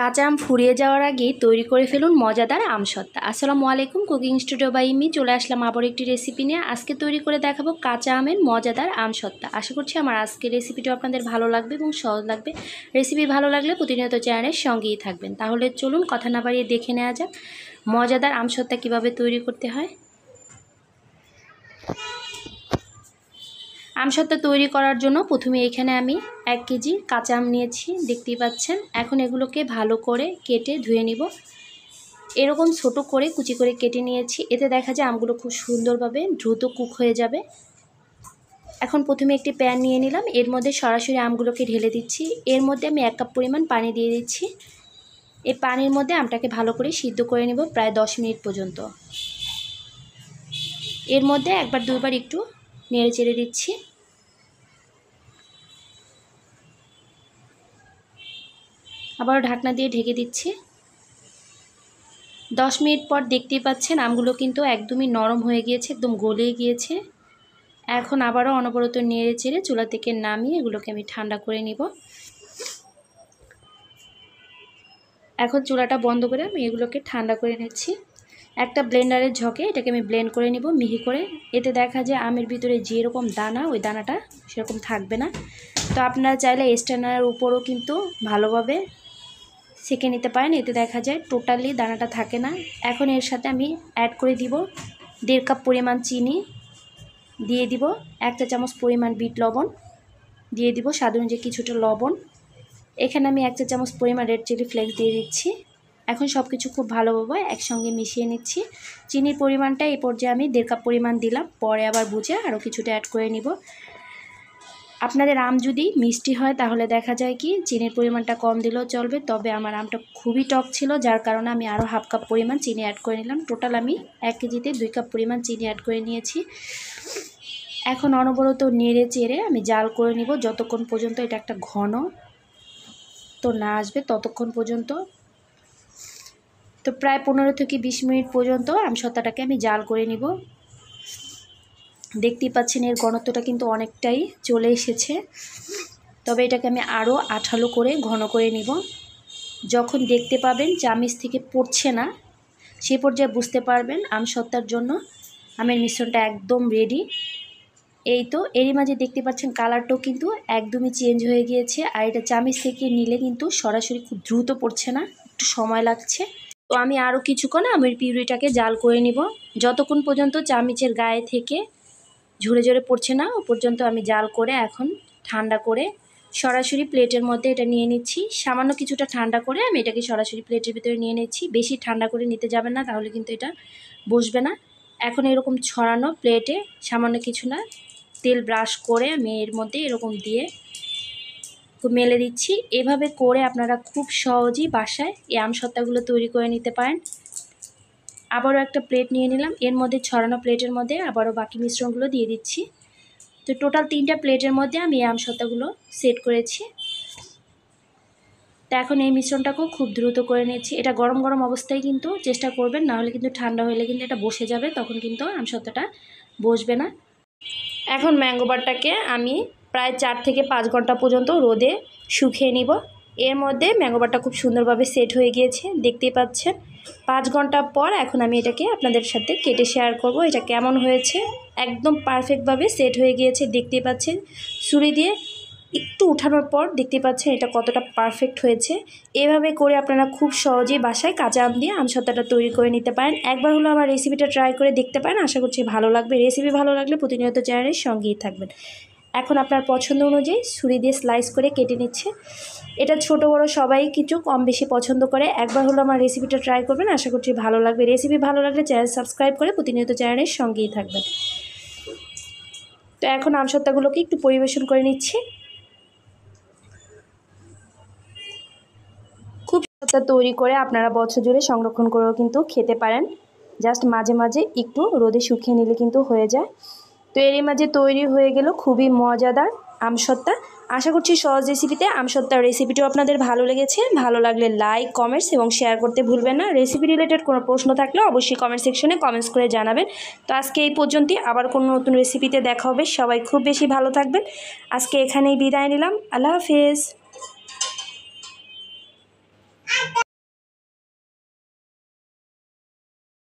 কাঁচা আম ফুরিয়ে যাওয়ার আগে তৈরি করে ফেলুন মজাদার আমসত্তা আসসালামু আলাইকুম কুকিং স্টুডিও বা ইমি চলে আসলাম আবার একটি রেসিপি নিয়ে আজকে তৈরি করে দেখাবো কাঁচা আমের মজাদার আমসত্তা আশা করছি আমার আজকের রেসিপিটি আপনাদের ভালো লাগবে এবং সহজ লাগবে রেসিপি ভালো লাগলে প্রতিনিয়ত চ্যানেলের সঙ্গেই থাকবেন তাহলে চলুন কথা না বাড়িয়ে দেখে নেওয়া যাক মজাদার আমসত্তা কিভাবে তৈরি করতে হয় আমসত্ত্ব তৈরি করার জন্য প্রথমে এখানে আমি এক কেজি কাঁচা আম নিয়েছি দেখতেই পাচ্ছেন এখন এগুলোকে ভালো করে কেটে ধুয়ে নিব এরকম ছোট করে কুচি করে কেটে নিয়েছি এতে দেখা যায় আমগুলো খুব সুন্দরভাবে দ্রুত কুক হয়ে যাবে এখন প্রথমে একটি প্যান নিয়ে নিলাম এর মধ্যে সরাসরি আমগুলোকে ঢেলে দিচ্ছি এর মধ্যে আমি এক কাপ পরিমাণ পানি দিয়ে দিচ্ছি এই পানির মধ্যে আমটাকে ভালো করে সিদ্ধ করে নেব প্রায় দশ মিনিট পর্যন্ত এর মধ্যে একবার দুবার একটু নেড়ে চেড়ে দিচ্ছি আবার ঢাকনা দিয়ে ঢেকে দিচ্ছি দশ মিনিট পর দেখতেই পাচ্ছেন আমগুলো কিন্তু একদমই নরম হয়ে গিয়েছে একদম গলে গিয়েছে এখন আবারও অনবরত নেড়ে চেড়ে চুলা থেকে নামিয়ে এগুলোকে আমি ঠান্ডা করে নিব এখন চুলাটা বন্ধ করে আমি এগুলোকে ঠান্ডা করে নিচ্ছি একটা ব্লেন্ডারের ঝকে এটাকে আমি ব্লেন্ড করে নিব মিহি করে এতে দেখা যায় আমের ভিতরে যেরকম দানা ওই দানাটা সেরকম থাকবে না তো আপনারা চাইলে স্ট্যান্ডারের উপরও কিন্তু ভালোভাবে সেঁকে নিতে পারেন এতে দেখা যায় টোটালি দানাটা থাকে না এখন এর সাথে আমি অ্যাড করে দিব দেড় কাপ পরিমাণ চিনি দিয়ে দিব একটা চামচ পরিমাণ বিট লবণ দিয়ে দিব সাধারণ যে কিছুটা লবণ এখানে আমি একটা চামচ পরিমাণ রেড চিলি ফ্লেক্স দিয়ে দিচ্ছি এখন সব কিছু খুব ভালোভাবে একসঙ্গে মিশিয়ে নিচ্ছি চিনির পরিমাণটা এই পর্যায়ে আমি দেড় কাপ পরিমাণ দিলাম পরে আবার বুঝে আরও কিছুটা অ্যাড করে নিব আপনাদের আম যদি মিষ্টি হয় তাহলে দেখা যায় কি চিনির পরিমাণটা কম দিলেও চলবে তবে আমার আমটা খুবই টক ছিল যার কারণে আমি আরও হাফ কাপ পরিমাণ চিনি অ্যাড করে নিলাম টোটাল আমি এক কেজিতে দুই কাপ পরিমাণ চিনি অ্যাড করে নিয়েছি এখন অনবরত নেড়ে চেড়ে আমি জাল করে নিব যতক্ষণ পর্যন্ত এটা একটা ঘন তো না আসবে ততক্ষণ পর্যন্ত তো প্রায় পনেরো থেকে বিশ মিনিট পর্যন্ত আম সত্তাটাকে আমি জাল করে নিব দেখতেই পাচ্ছেন এর ঘনত্বটা কিন্তু অনেকটাই চলে এসেছে তবে এটাকে আমি আরও আঠালো করে ঘন করে নিব যখন দেখতে পাবেন চামিচ থেকে পড়ছে না সে পর্যায়ে বুঝতে পারবেন আম সত্তার জন্য আমের মিশ্রণটা একদম রেডি এই তো এরই মাঝে দেখতে পাচ্ছেন কালারটাও কিন্তু একদমই চেঞ্জ হয়ে গিয়েছে আর এটা চামিচ থেকে নিলে কিন্তু সরাসরি খুব দ্রুত পড়ছে না একটু সময় লাগছে তো আমি আরও কিছুক্ষণ আমি পিউরিটাকে জাল করে নিব যতক্ষণ পর্যন্ত চামিচের গায়ে থেকে ঝরে ঝরে পড়ছে না ও পর্যন্ত আমি জাল করে এখন ঠান্ডা করে সরাসরি প্লেটের মধ্যে এটা নিয়ে নিচ্ছি সামান্য কিছুটা ঠান্ডা করে আমি এটাকে সরাসরি প্লেটের ভিতরে নিয়ে নিচ্ছি বেশি ঠান্ডা করে নিতে যাবেন না তাহলে কিন্তু এটা বসবে না এখন এরকম ছড়ানো প্লেটে সামান্য কিছু না তেল ব্রাশ করে আমি এর মধ্যে এরকম দিয়ে তো মেলে দিচ্ছি এভাবে করে আপনারা খুব সহজেই বাসায় এই আমসত্তাগুলো তৈরি করে নিতে পারেন আবারও একটা প্লেট নিয়ে নিলাম এর মধ্যে ছড়ানো প্লেটের মধ্যে আবারও বাকি মিশ্রণগুলো দিয়ে দিচ্ছি তো টোটাল তিনটা প্লেটের মধ্যে আমি এই আমসত্তাগুলো সেট করেছি তা এখন এই মিশ্রণটাকেও খুব দ্রুত করে নিচ্ছি এটা গরম গরম অবস্থায় কিন্তু চেষ্টা করবেন নাহলে কিন্তু ঠান্ডা হলে কিন্তু এটা বসে যাবে তখন কিন্তু আমসত্তাটা বসবে না এখন ম্যাঙ্গো আমি প্রায় চার থেকে পাঁচ ঘন্টা পর্যন্ত রোদে শুকিয়ে নিব এর মধ্যে ম্যাঙ্গোবারটা খুব সুন্দরভাবে সেট হয়ে গিয়েছে দেখতেই পাচ্ছেন পাঁচ ঘন্টা পর এখন আমি এটাকে আপনাদের সাথে কেটে শেয়ার করব এটা কেমন হয়েছে একদম পারফেক্টভাবে সেট হয়ে গিয়েছে দেখতে পাচ্ছেন ছুরি দিয়ে একটু উঠানোর পর দেখতে পাচ্ছেন এটা কতটা পারফেক্ট হয়েছে এভাবে করে আপনারা খুব সহজেই বাসায় কাঁচা আম দিয়ে আমসত্তাটা তৈরি করে নিতে পারেন একবার হলো আমার রেসিপিটা ট্রাই করে দেখতে পারেন আশা করছি ভালো লাগবে রেসিপি ভালো লাগলে প্রতিনিয়ত চ্যানেলের সঙ্গেই থাকবেন এখন আপনার পছন্দ অনুযায়ী ছুরি দিয়ে স্লাইস করে কেটে নিচ্ছে এটা ছোট বড় সবাই কিছু কম বেশি পছন্দ করে একবার হলো আমার রেসিপিটা ট্রাই করবেন আশা করছি ভালো লাগবে রেসিপি ভালো লাগলে চ্যানেল সাবস্ক্রাইব করে প্রতিনিয়ত চ্যানেলের সঙ্গেই থাকবেন তো এখন আমসত্তাগুলোকে একটু পরিবেশন করে নিচ্ছি খুব সত্তা তৈরি করে আপনারা বছর জুড়ে সংরক্ষণ করেও কিন্তু খেতে পারেন জাস্ট মাঝে মাঝে একটু রোদে শুকিয়ে নিলে কিন্তু হয়ে যায় তো এরই মাঝে তৈরি হয়ে গেল খুবই মজাদার আমসত্তা আশা করছি সহজ রেসিপিতে আমসত্তার রেসিপিটিও আপনাদের ভালো লেগেছে ভালো লাগলে লাইক কমেন্টস এবং শেয়ার করতে ভুলবেন না রেসিপি রিলেটেড কোনো প্রশ্ন থাকলে অবশ্যই কমেন্ট সেকশনে কমেন্টস করে জানাবেন তো আজকে এই পর্যন্তই আবার কোনো নতুন রেসিপিতে দেখা হবে সবাই খুব বেশি ভালো থাকবেন আজকে এখানেই বিদায় নিলাম আল্লাহ হাফেজ